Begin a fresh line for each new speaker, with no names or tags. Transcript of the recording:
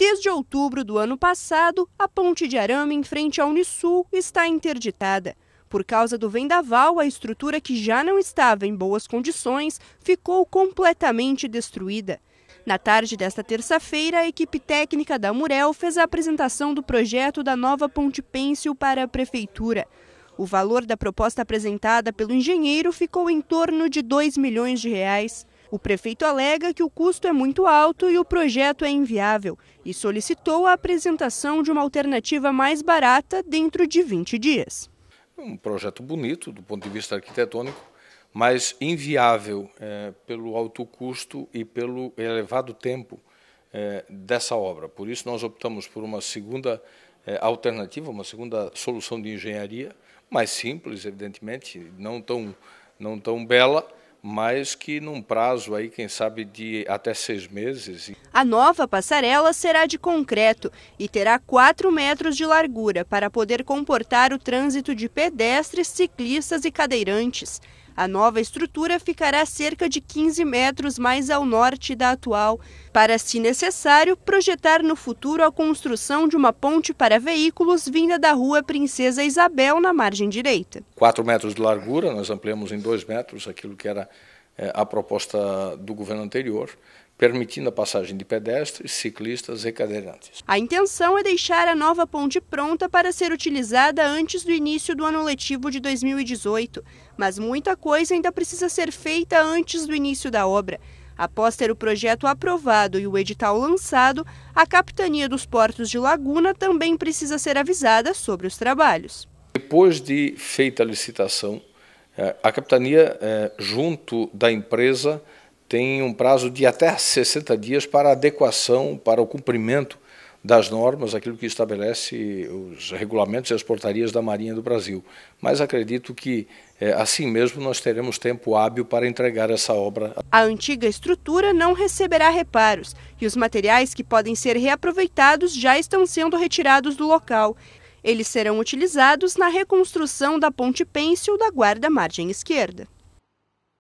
Desde outubro do ano passado, a ponte de arame em frente à Unisul está interditada. Por causa do vendaval, a estrutura que já não estava em boas condições ficou completamente destruída. Na tarde desta terça-feira, a equipe técnica da Murel fez a apresentação do projeto da nova ponte pêncil para a prefeitura. O valor da proposta apresentada pelo engenheiro ficou em torno de 2 milhões de reais. O prefeito alega que o custo é muito alto e o projeto é inviável e solicitou a apresentação de uma alternativa mais barata dentro de 20 dias.
Um projeto bonito do ponto de vista arquitetônico, mas inviável é, pelo alto custo e pelo elevado tempo é, dessa obra. Por isso, nós optamos por uma segunda é, alternativa, uma segunda solução de engenharia, mais simples, evidentemente, não tão, não tão bela mas que num prazo aí, quem sabe, de até seis meses.
A nova passarela será de concreto e terá 4 metros de largura para poder comportar o trânsito de pedestres, ciclistas e cadeirantes. A nova estrutura ficará cerca de 15 metros mais ao norte da atual, para, se necessário, projetar no futuro a construção de uma ponte para veículos vinda da rua Princesa Isabel, na margem direita.
4 metros de largura, nós ampliamos em 2 metros aquilo que era é, a proposta do governo anterior, permitindo a passagem de pedestres, ciclistas e cadeirantes.
A intenção é deixar a nova ponte pronta para ser utilizada antes do início do ano letivo de 2018, mas muita coisa ainda precisa ser feita antes do início da obra. Após ter o projeto aprovado e o edital lançado, a Capitania dos Portos de Laguna também precisa ser avisada sobre os trabalhos.
Depois de feita a licitação, eh, a capitania, eh, junto da empresa, tem um prazo de até 60 dias para adequação, para o cumprimento das normas, aquilo que estabelece os regulamentos e as portarias da Marinha do Brasil. Mas acredito que, eh, assim mesmo, nós teremos tempo hábil para entregar essa obra.
A antiga estrutura não receberá reparos e os materiais que podem ser reaproveitados já estão sendo retirados do local. Eles serão utilizados na reconstrução da Ponte Pêncil da Guarda Margem Esquerda.